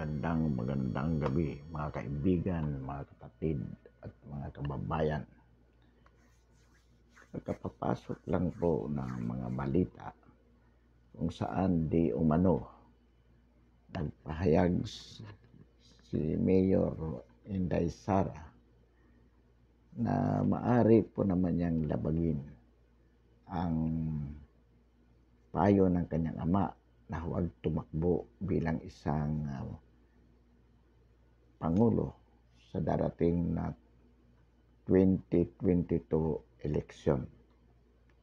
Magandang magandang gabi mga kaibigan, mga kapatid at mga kababayan. Nakapapasok lang po ng mga balita kung saan di umano nagpahayag si Mayor Inday Sara na maari po naman niyang labagin ang payo ng kanyang ama na huwag tumakbo bilang isang uh, Pangulo sa darating na 2022 eleksyon.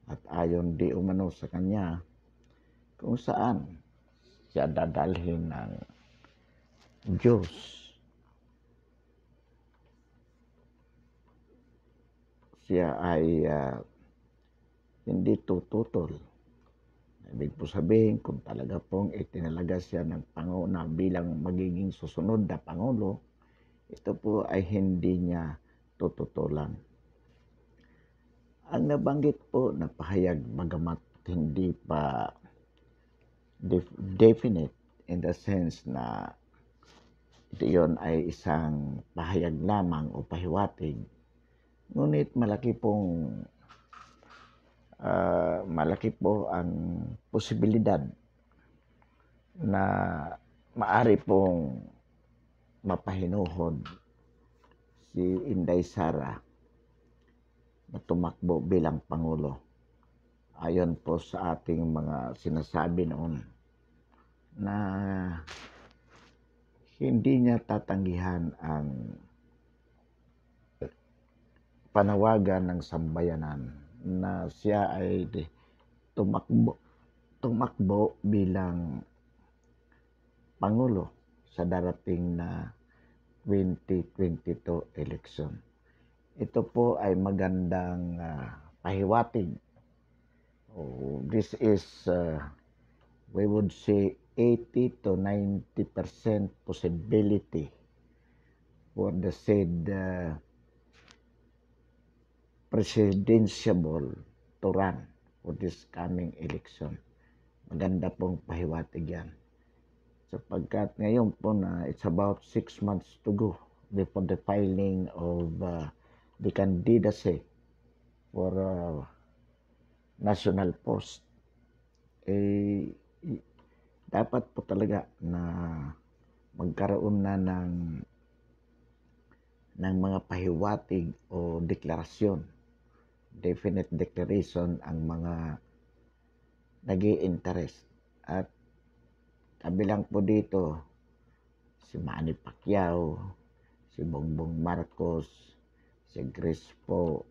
At ayon di umano sa kanya kung saan siya dadalhin ng Diyos. Siya ay uh, hindi tututol Ibig po sabihin, kung talaga pong itinalaga siya ng Panguna bilang magiging susunod na Pangulo, ito po ay hindi niya tututulan. Ang nabanggit po na pahayag magamat hindi pa def- definite in the sense na ito yon ay isang pahayag lamang o pahiwatig. Ngunit malaki pong uh, malaki po ang posibilidad na maari pong mapahinuhod si Inday Sara na tumakbo bilang Pangulo. Ayon po sa ating mga sinasabi noon na hindi niya tatanggihan ang panawagan ng sambayanan na siya ay tumakbo tumakbo bilang pangulo sa darating na 2022 election. Ito po ay magandang uh, pahiwatig. Oh, this is uh, we would say 80 to 90% possibility for the said uh, presidentiable to run for this coming election. Maganda pong pahiwatig yan. Sapagkat ngayon po na it's about 6 months to go before the filing of uh, the candidacy for uh, national post. Eh, dapat po talaga na magkaroon na ng ng mga pahiwatig o deklarasyon definite declaration ang mga nag interest At kabilang po dito, si Manny Pacquiao, si Bongbong Marcos, si Crispo,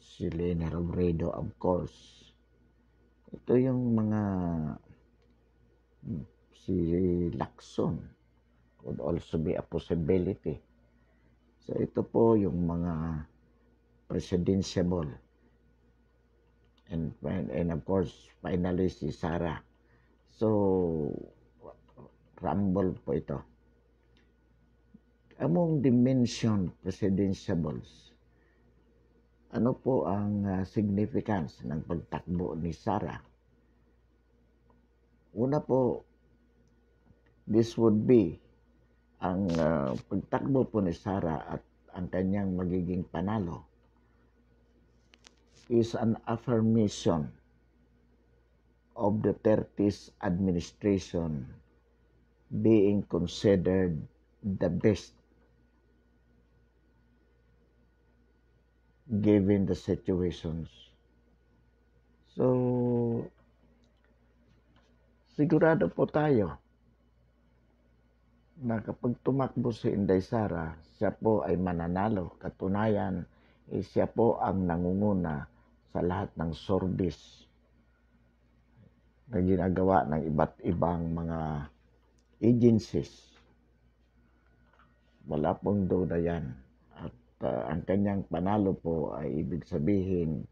si Lena Robredo of course. Ito yung mga hmm, si Lacson could also be a possibility. So ito po yung mga presidensiable. And, and, and of course, finally si Sarah. So, rumble po ito. Among dimension mentioned ano po ang ah, significance ng pagtakbo ni Sarah? Una po, this would be ang uh, pagtakbo po ni Sarah at ang kanyang magiging panalo is an affirmation of Duterte's administration being considered the best given the situations. So, sigurado po tayo na kapag tumakbo si Inday Sara, siya po ay mananalo. Katunayan, eh, siya po ang nangunguna sa lahat ng service na ginagawa ng iba't ibang mga agencies. Wala pong duda yan. At uh, ang kanyang panalo po ay ibig sabihin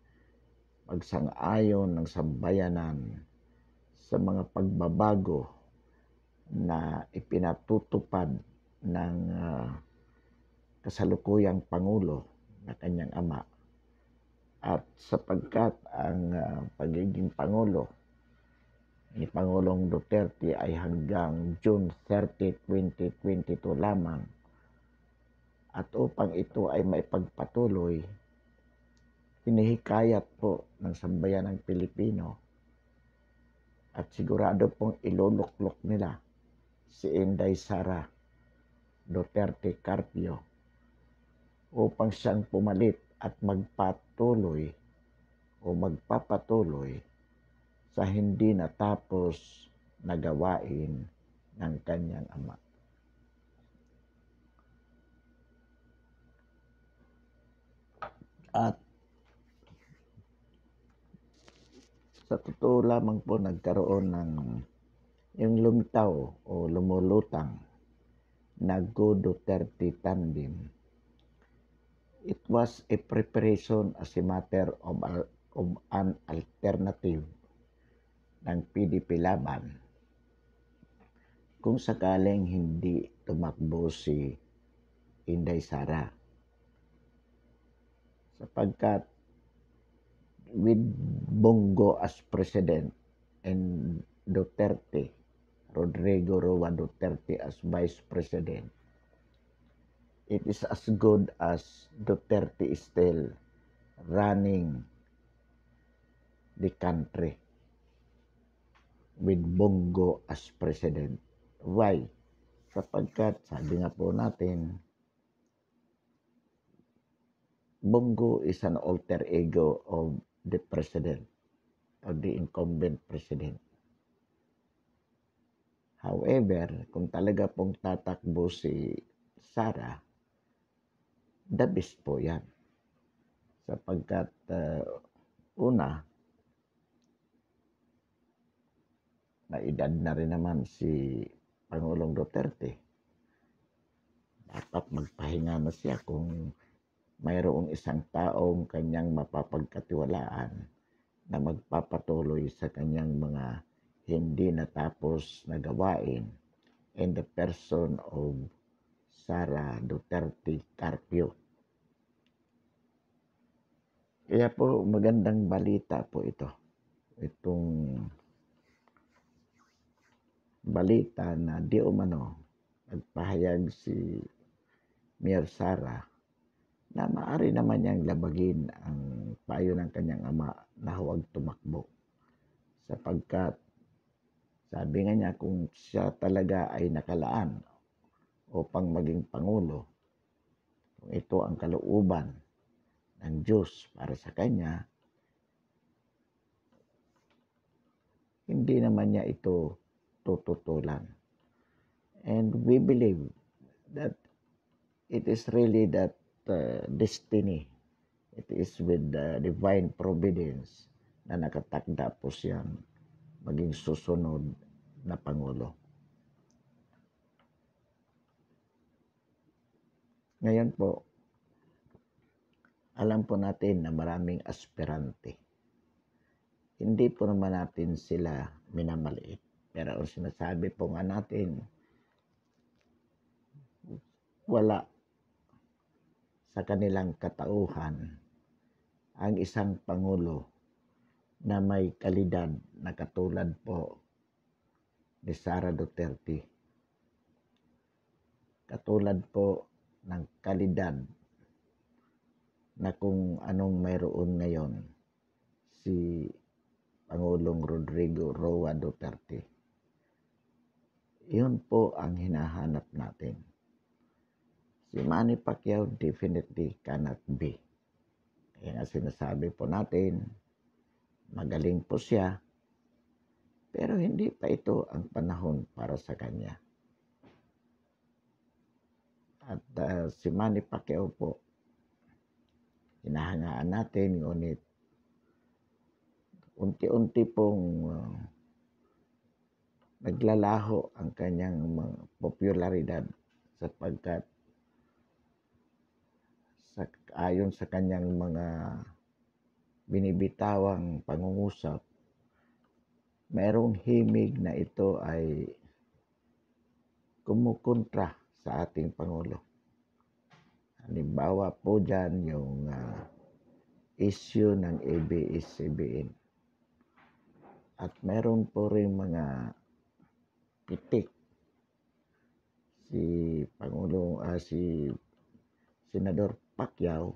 pagsang-ayon ng sambayanan sa mga pagbabago na ipinatutupad ng uh, kasalukuyang Pangulo na kanyang ama at sapagkat ang uh, pagiging Pangulo ni Pangulong Duterte ay hanggang June 30, 2022 lamang at upang ito ay maipagpatuloy, hinihikayat po ng sambayan ng Pilipino at sigurado pong iluluklok nila si Inday Sara Duterte Carpio upang siyang pumalit at magpatuloy o magpapatuloy sa hindi natapos na gawain ng kanyang ama. At sa totoo lamang po nagkaroon ng yung lumitaw o lumulutang na Go Duterte tandem It was a preparation as a matter of, of an alternative ng PDP laban kung sakaling hindi tumakbo si Inday Sara. Sapagkat with Bongo as president and Duterte, Rodrigo Roa Duterte as vice president, It is as good as Duterte is still running the country with Bongo as president. Why? Sapagkat sabi nga po natin, Bongo is an alter ego of the president, of the incumbent president. However, kung talaga pong tatakbo si Sara, the best po yan. Sapagkat uh, una, na edad na rin naman si Pangulong Duterte. Dapat magpahinga na siya kung mayroong isang taong kanyang mapapagkatiwalaan na magpapatuloy sa kanyang mga hindi natapos na gawain and the person of Sara Duterte Carpio. Kaya po magandang balita po ito. Itong balita na di umano nagpahayag si Mayor Sara na maari naman niyang labagin ang payo ng kanyang ama na huwag tumakbo sapagkat sabi nga niya kung siya talaga ay nakalaan upang maging pangulo. Kung ito ang kalooban ng Diyos para sa kanya, hindi naman niya ito tututulan. And we believe that it is really that uh, destiny. It is with the divine providence na nakatakda po siyang maging susunod na Pangulo. Ngayon po, alam po natin na maraming aspirante. Hindi po naman natin sila minamaliit. Pero ang sinasabi po nga natin, wala sa kanilang katauhan ang isang Pangulo na may kalidad na katulad po ni Sara Duterte. Katulad po ng kalidad na kung anong mayroon ngayon si Pangulong Rodrigo Roa Duterte. Iyon po ang hinahanap natin. Si Manny Pacquiao definitely cannot be. Kaya nga sinasabi po natin, magaling po siya, pero hindi pa ito ang panahon para sa kanya at uh, si Manny Pacquiao po hinahangaan natin ngunit unti-unti pong uh, naglalaho ang kanyang mga popularidad sapagkat sa, ayon sa kanyang mga binibitawang pangungusap, mayroong himig na ito ay kumukontra sa ating Pangulo. Halimbawa po dyan yung uh, issue ng ABS-CBN. At meron po rin mga pitik si Pangulong uh, ah, si Senador Pacquiao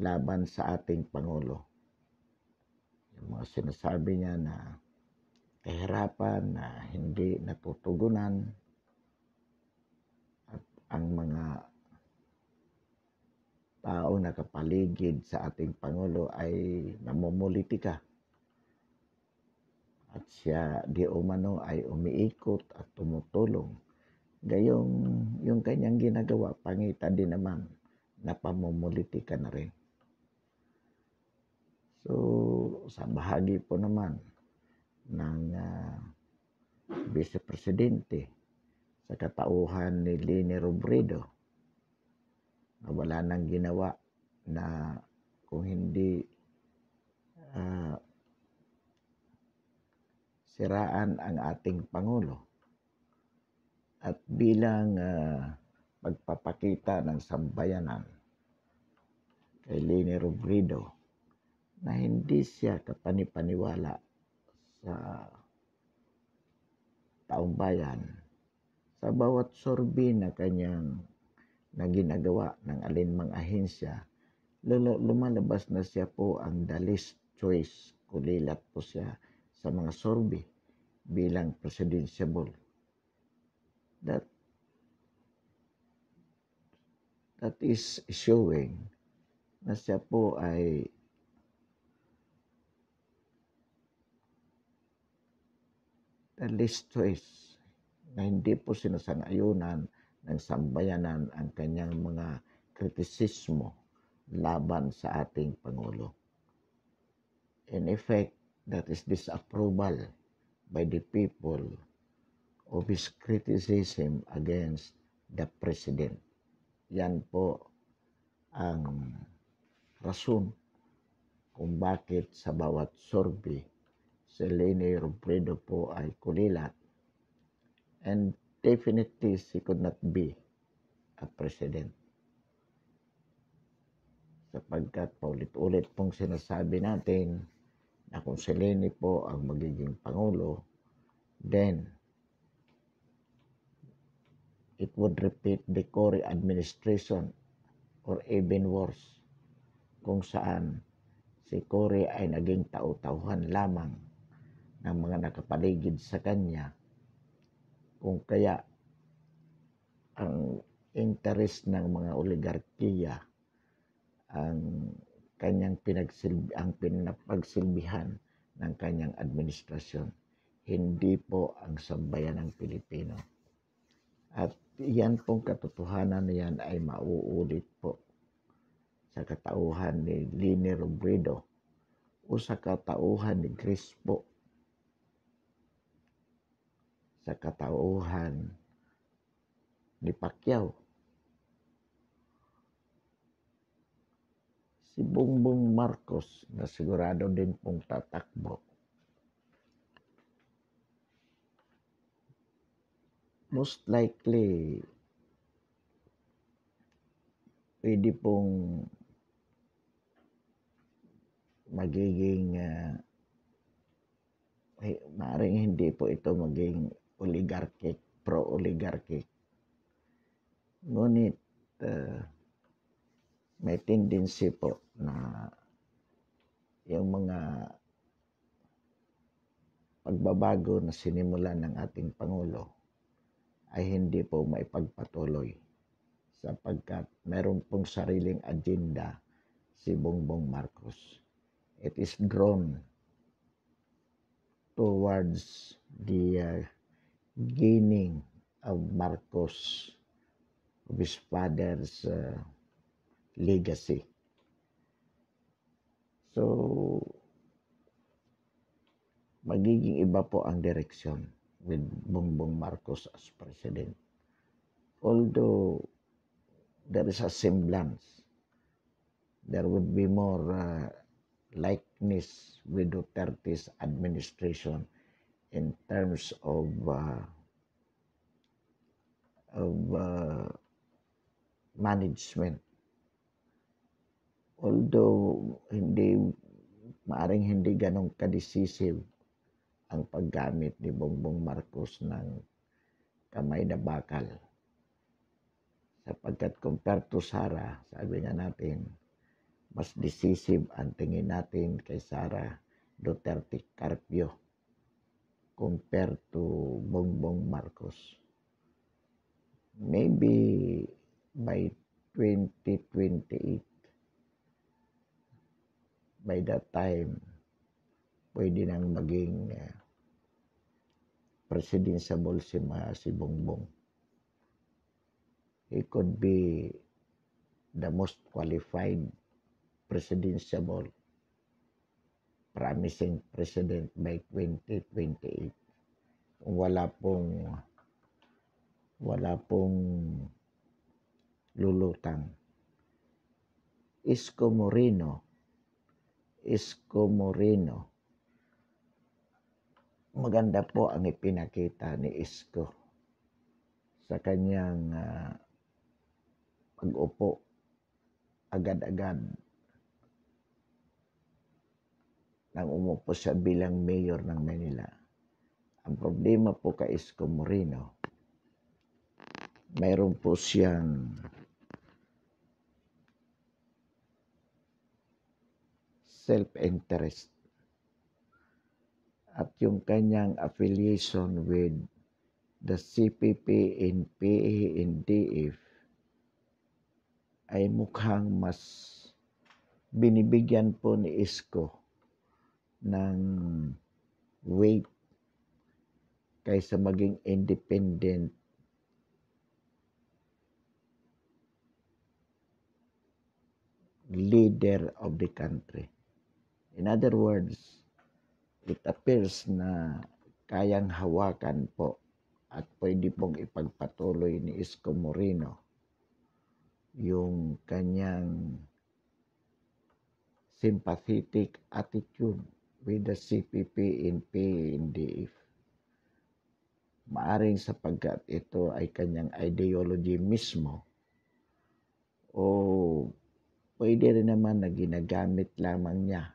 laban sa ating Pangulo. Yung mga sinasabi niya na kahirapan na hindi natutugunan ang mga tao na kapaligid sa ating Pangulo ay namumulitika. At siya di umano ay umiikot at tumutulong. Gayong yung kanyang ginagawa, pangita din naman na pamumulitika na rin. So, sa bahagi po naman ng uh, Vice Presidente, sa katauhan ni Lini Robredo na wala nang ginawa na kung hindi uh, siraan ang ating Pangulo. At bilang uh, ah, pagpapakita ng sambayanan kay Lini Robredo na hindi siya kapanipaniwala sa taong bayan sa bawat sorbi na kanyang na ginagawa ng alinmang ahensya, lumalabas na siya po ang dalis choice. Kulilat po siya sa mga sorbi bilang presidensyable. That that is showing na siya po ay the least choice na hindi po sinasang-ayunan ng sambayanan ang kanyang mga kritisismo laban sa ating Pangulo. In effect, that is disapproval by the people of his criticism against the President. Yan po ang rason kung bakit sa bawat sorbi si Lenny Robredo po ay kulilat And definitely, she could not be a president. Sapagkat paulit-ulit pong sinasabi natin na kung si Lenny po ang magiging Pangulo, then it would repeat the Cory administration or even worse kung saan si Cory ay naging tau-tauhan lamang ng mga nakapaligid sa kanya kung kaya ang interest ng mga oligarkiya ang kanyang pinagsilbi, ang pinapagsilbihan ng kanyang administrasyon, hindi po ang sambayan ng Pilipino. At iyan pong katotohanan na yan ay mauulit po sa katauhan ni Lini Robredo o sa katauhan ni Crispo sa katauhan ni Pacquiao. Si Bongbong Marcos na sigurado din pong tatakbo. Most likely, pwede pong magiging uh, eh, maaaring hindi po ito maging oligarchic, pro-oligarchic. Ngunit, uh, may tendency po na yung mga pagbabago na sinimulan ng ating Pangulo ay hindi po maipagpatuloy sapagkat meron pong sariling agenda si Bongbong Marcos. It is drawn towards the uh, gaining of Marcos, of his father's uh, legacy. So, magiging iba po ang direksyon with Bongbong Marcos as president. Although, there is a semblance. There would be more uh, likeness with Duterte's administration in terms of uh, of uh, management. Although hindi maaring hindi ganong kadecisive ang paggamit ni Bongbong Marcos ng kamay na bakal. Sapagkat compared to Sara, sabi nga natin, mas decisive ang tingin natin kay Sara Duterte Carpio compared to Bongbong Marcos. Maybe by 2028, by that time, pwede nang maging uh, eh, presidencyable si, Ma, si Bongbong. He could be the most qualified presidential promising president by 2028. Kung wala pong wala pong lulutang. Isko Moreno. Isko Moreno. Maganda po ang ipinakita ni Isko sa kanyang uh, pag-upo agad-agad nang umupo siya bilang mayor ng Manila. Ang problema po kay Isko Moreno, mayroon po siyang self-interest at yung kanyang affiliation with the CPP, NPA, and e DF e ay mukhang mas binibigyan po ni Isko ng weight kaysa maging independent leader of the country. In other words, it appears na kayang hawakan po at pwede pong ipagpatuloy ni Isko Moreno yung kanyang sympathetic attitude with the CPP in PNDF. Maaring sapagkat ito ay kanyang ideology mismo o pwede rin naman na ginagamit lamang niya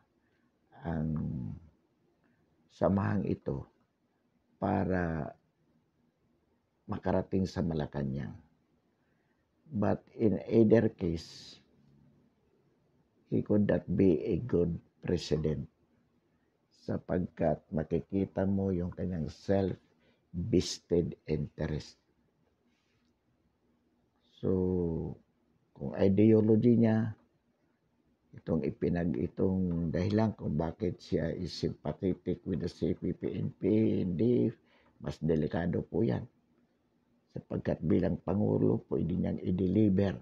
ang samahang ito para makarating sa Malacanang. But in either case, he could not be a good president sapagkat makikita mo yung kanyang self-vested interest. So, kung ideology niya, itong ipinag itong dahilan kung bakit siya is sympathetic with the CPP-NP, hindi, mas delikado po yan. Sapagkat bilang Pangulo, pwede niyang i-deliver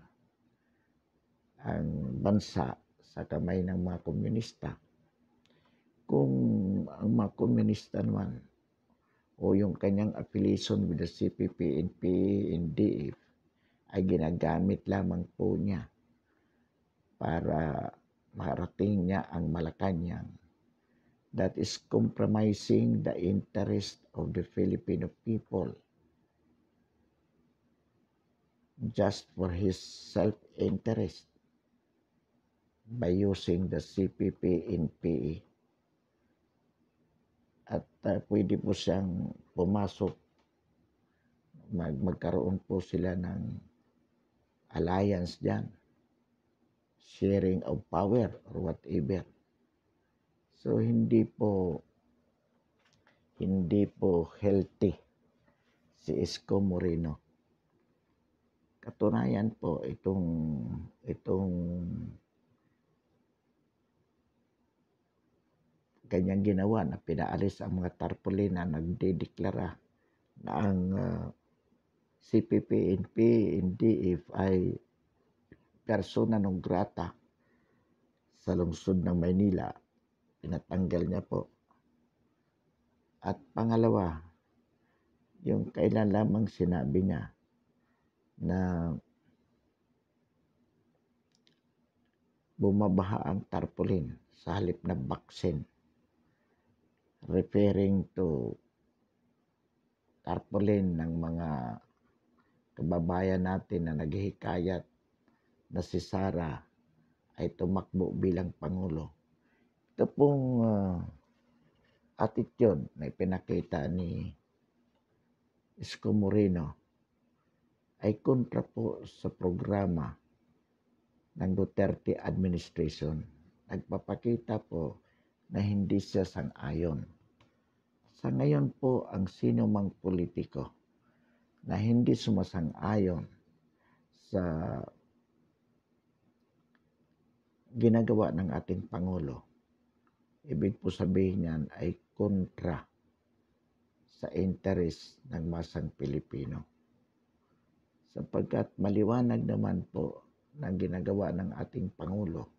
ang bansa sa kamay ng mga komunista kung ang mga komunista naman o yung kanyang affiliation with the CPP, NPA, and DF ay ginagamit lamang po niya para marating niya ang Malacanang that is compromising the interest of the Filipino people just for his self-interest by using the CPP, NPA, e at uh, pwede po siyang pumasok mag magkaroon po sila ng alliance diyan sharing of power or whatever so hindi po hindi po healthy si Isko Moreno katunayan po itong itong kanyang ginawa na pinaalis ang mga tarpaulin na nagdedeklara na ang uh, ah, CPPNP hindi if ay persona non grata sa lungsod ng Maynila. Pinatanggal niya po. At pangalawa, yung kailan lamang sinabi niya na bumabaha ang tarpaulin sa halip na baksin referring to tarpaulin ng mga kababayan natin na naghihikayat na si Sara ay tumakbo bilang Pangulo. Ito pong uh, attitude na ipinakita ni Isko Moreno ay kontra po sa programa ng Duterte administration. Nagpapakita po na hindi siya sang-ayon. Sa ngayon po, ang sino mang politiko na hindi sumasang-ayon sa ginagawa ng ating Pangulo, ibig po sabihin niyan ay kontra sa interes ng masang Pilipino. Sapagkat maliwanag naman po ng ginagawa ng ating Pangulo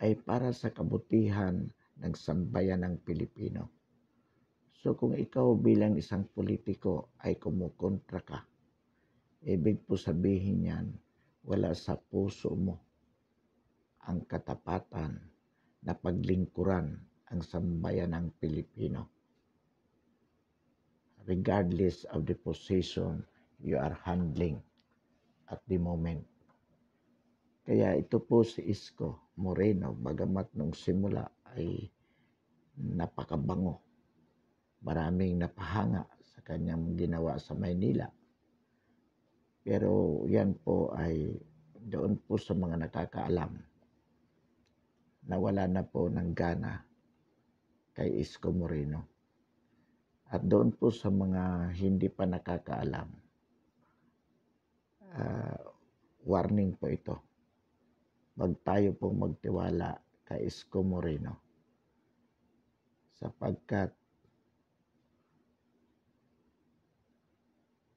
ay para sa kabutihan ng sambayan ng Pilipino. So kung ikaw bilang isang politiko ay kumukontra ka, ibig po sabihin yan, wala sa puso mo ang katapatan na paglingkuran ang sambayan ng Pilipino. Regardless of the position you are handling at the moment. Kaya ito po si Isko Moreno bagamat nung simula ay napakabango. Maraming napahanga sa kanyang ginawa sa Maynila. Pero yan po ay doon po sa mga nakakaalam na wala na po ng gana kay Isko Moreno. At doon po sa mga hindi pa nakakaalam, uh, warning po ito pag tayo pong magtiwala kay Isko Moreno sapagkat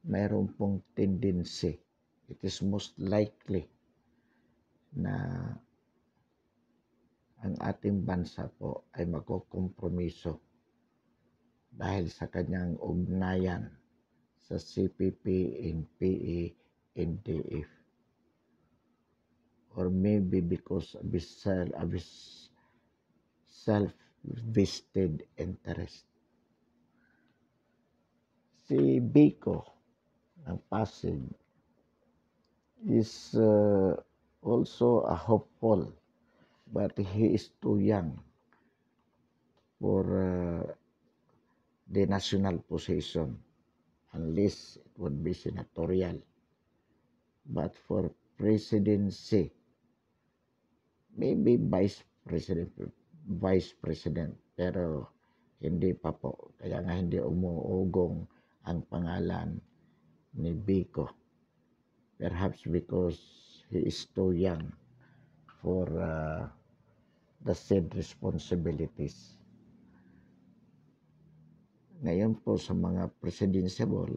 mayroon pong tendency. It is most likely na ang ating bansa po ay magkokompromiso dahil sa kanyang ugnayan sa CPP, NPA, NDF or maybe because of his, self, of his self-vested interest. Si Biko ng Pasig is uh, also a hopeful but he is too young for uh, the national position unless it would be senatorial. But for presidency, maybe vice president vice president pero hindi pa po kaya nga hindi umuugong ang pangalan ni Biko perhaps because he is too young for uh, the said responsibilities ngayon po sa mga presidential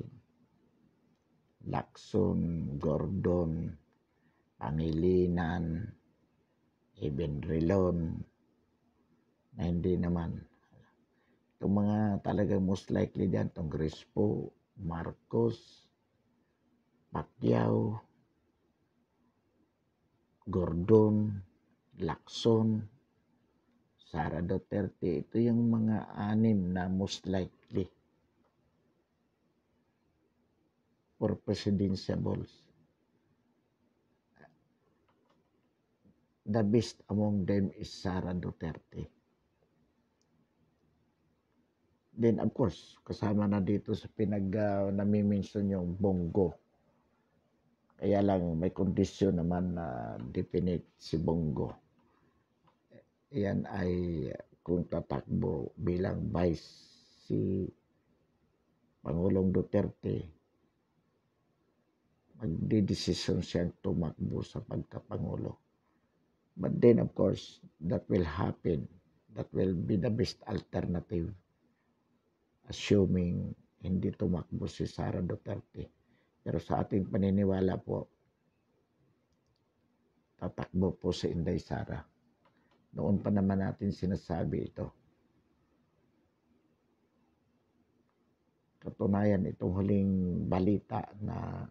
Lacson, Gordon, Pangilinan, even Relon, na hindi naman. Itong mga talaga most likely dyan, itong Grispo, Marcos, Pacquiao, Gordon, Lacson, Sara Duterte. Ito yung mga anim na most likely for presidential balls. The best among them is Sara Duterte. Then of course, kasama na dito sa pinag uh, nami-mention yung Bongo. Kaya lang may kondisyon naman na definite si Bongo. Yan ay kung tatakbo bilang vice si Pangulong Duterte. Magdidesisyon siyang tumakbo sa pagkapangulo. But then, of course, that will happen. That will be the best alternative. Assuming hindi tumakbo si Sara Duterte. Pero sa ating paniniwala po, tatakbo po si Inday Sara. Noon pa naman natin sinasabi ito. Katunayan, itong huling balita na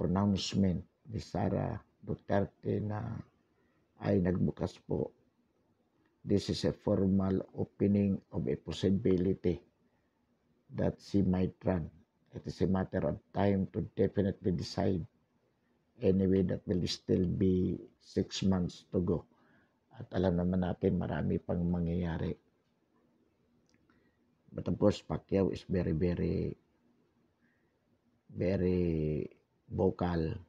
pronouncement ni Sara Duterte na ay nagbukas po. This is a formal opening of a possibility that she might run. It is a matter of time to definitely decide. Anyway, that will still be six months to go. At alam naman natin marami pang mangyayari. But of course, Pacquiao is very, very, very vocal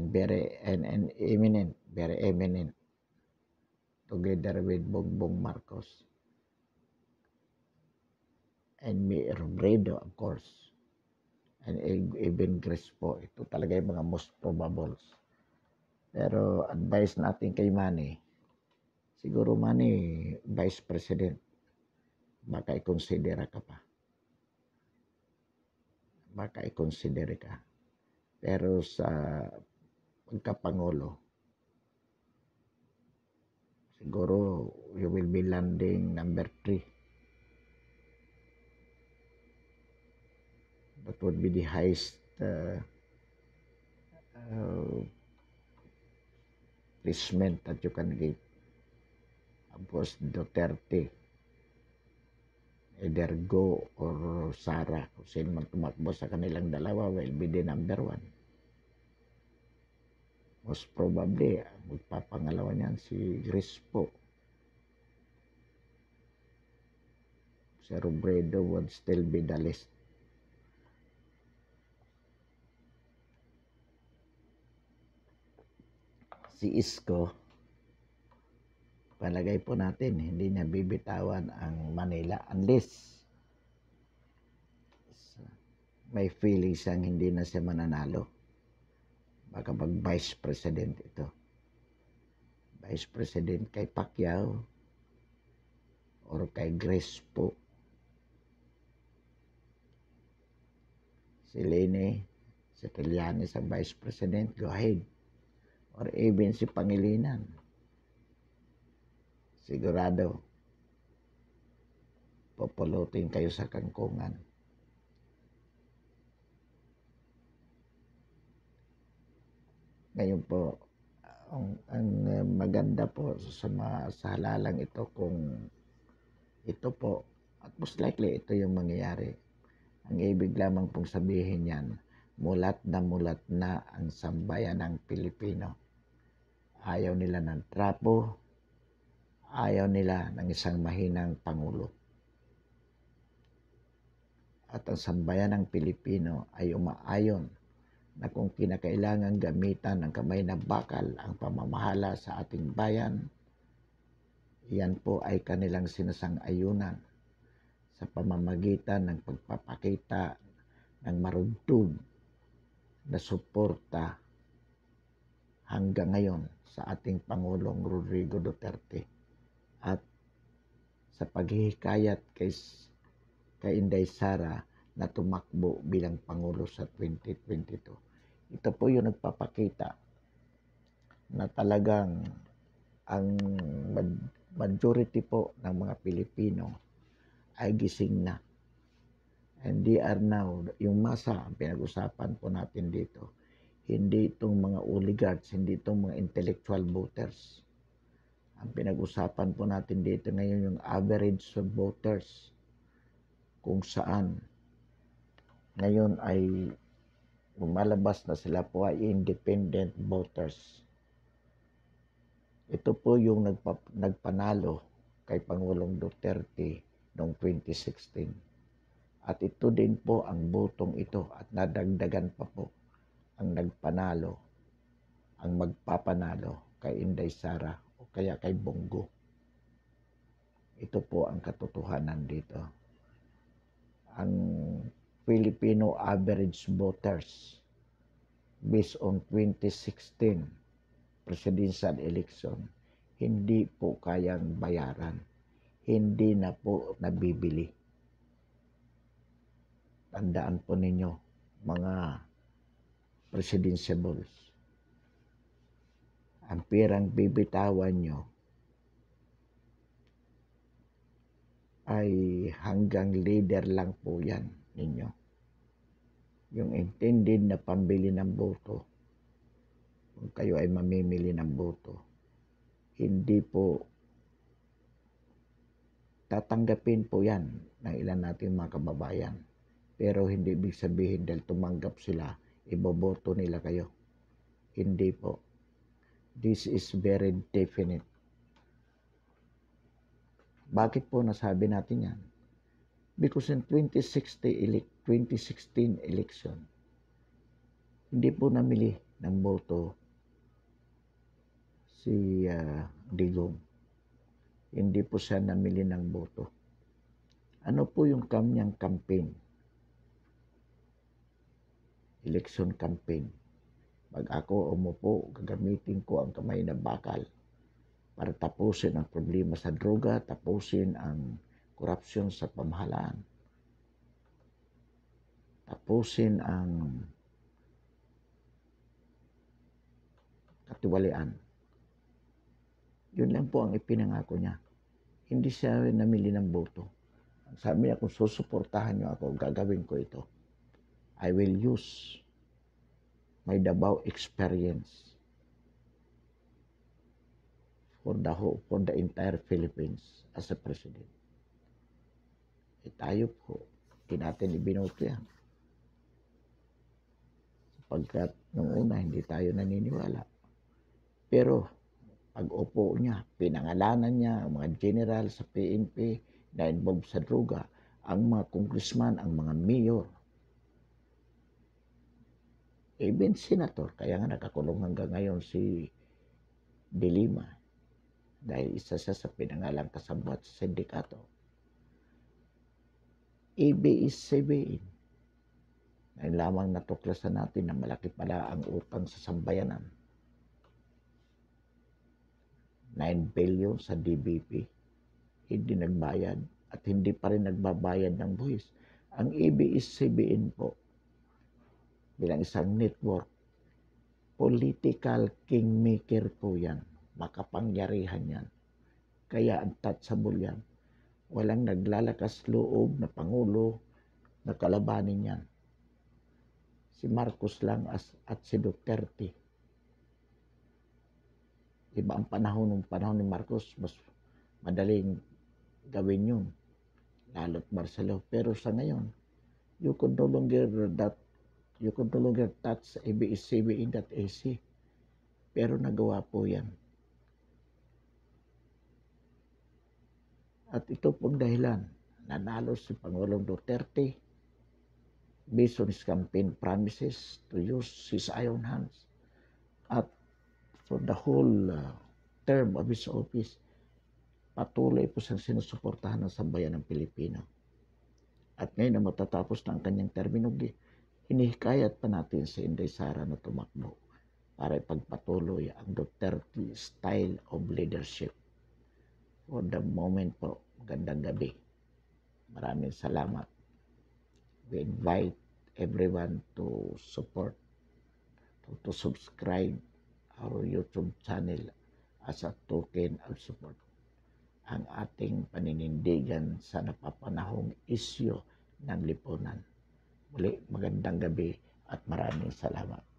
and very and, and eminent, very eminent together with Bongbong Marcos and Mayor Bredo of course and e-, even Crespo ito talaga yung mga most probables pero advice natin kay Manny siguro Manny Vice President baka i-consider ka pa baka i-consider ka pero sa pagkapangulo. Siguro, you will be landing number 3. That would be the highest uh, uh, placement that you can get. Of course, Duterte. Either Go or Sara. Kung sino man tumakbo sa kanilang dalawa will be the number 1 most probably ah, magpapangalawa niyan si Grispo si Robredo would still be the list si Isko palagay po natin hindi niya bibitawan ang Manila unless may feeling siyang hindi na siya mananalo baka mag vice president ito vice president kay Pacquiao or kay Grace po si Lene si Telianes ang vice president go ahead or even si Pangilinan sigurado populutin kayo sa kangkungan Ngayon po, ang, ang eh, maganda po sa, mga, sa halalang ito kung ito po, at most likely ito yung mangyayari. Ang ibig lamang pong sabihin yan, mulat na mulat na ang sambayan ng Pilipino. Ayaw nila ng trapo, ayaw nila ng isang mahinang Pangulo at ang sambayan ng Pilipino ay umaayon na kung kinakailangan gamitan ng kamay na bakal ang pamamahala sa ating bayan, iyan po ay kanilang sinasang-ayunan sa pamamagitan ng pagpapakita ng marugtog na suporta hanggang ngayon sa ating Pangulong Rodrigo Duterte at sa paghihikayat kay, kay Inday Sara na tumakbo bilang Pangulo sa 2022. Ito po yung nagpapakita na talagang ang majority po ng mga Pilipino ay gising na. And they are now, yung masa, ang pinag-usapan po natin dito, hindi itong mga oligarchs, hindi itong mga intellectual voters. Ang pinag-usapan po natin dito ngayon yung average voters kung saan ngayon ay lumalabas na sila po ay independent voters. Ito po yung nagpa, nagpanalo kay Pangulong Duterte noong 2016. At ito din po ang botong ito at nadagdagan pa po ang nagpanalo, ang magpapanalo kay Inday Sara o kaya kay Bongo. Ito po ang katotohanan dito. Ang Filipino average voters based on 2016 presidential election, hindi po kayang bayaran. Hindi na po nabibili. Tandaan po ninyo, mga presidensiables. Ang pirang bibitawan nyo ay hanggang leader lang po yan ninyo. Yung intended na pambili ng boto, kung kayo ay mamimili ng boto, hindi po tatanggapin po yan ng ilan nating mga kababayan. Pero hindi ibig sabihin dahil tumanggap sila, iboboto nila kayo. Hindi po. This is very definite. Bakit po nasabi natin yan? because in 2060 elect, 2016 election, hindi po namili ng boto si uh, ah, Digong. Hindi po siya namili ng boto. Ano po yung kanyang campaign? Election campaign. Pag ako umupo, gagamitin ko ang kamay na bakal para tapusin ang problema sa droga, tapusin ang korupsyon sa pamahalaan. Tapusin ang katiwalian. Yun lang po ang ipinangako niya. Hindi siya namili ng boto. Sabi niya, kung susuportahan niyo ako, gagawin ko ito. I will use my Davao experience for the, whole, for the entire Philippines as a president eh tayo po, hindi natin ibinuto yan. Sapagkat nung una, hindi tayo naniniwala. Pero, pag-upo niya, pinangalanan niya ang mga general sa PNP na involved sa droga, ang mga congressman, ang mga mayor, even senator, kaya nga nakakulong hanggang ngayon si Dilima dahil isa siya sa pinangalang kasabwat sa sindikato ibig sabihin ngayon lamang natuklasan natin na malaki pala ang utang sa sambayanan. 9 billion sa DBP, hindi nagbayad at hindi pa rin nagbabayad ng buwis. Ang ABS-CBN po, bilang isang network, political kingmaker po yan, makapangyarihan yan. Kaya ang touchable yan walang naglalakas loob na Pangulo na kalabanin yan. Si Marcos lang as, at si Duterte. Diba ang panahon ng panahon ni Marcos, mas madaling gawin yun. Lalo't Marcelo. Pero sa ngayon, you could no longer that you could no longer touch abs-cbn.ac. Pero nagawa po yan. At ito pong dahilan, nanalo si Pangulong Duterte based on his campaign promises to use his iron hands. At for the whole uh, term of his office, patuloy po siyang sinusuportahan ng sambayan ng Pilipino. At ngayon na matatapos na ang kanyang termino, hinihikayat pa natin si Inday Sara na tumakbo para ipagpatuloy ang Duterte style of leadership for the moment po. Magandang gabi. Maraming salamat. We invite everyone to support, to, to subscribe our YouTube channel as a token of support. Ang ating paninindigan sa napapanahong isyo ng lipunan. Muli, magandang gabi at maraming salamat.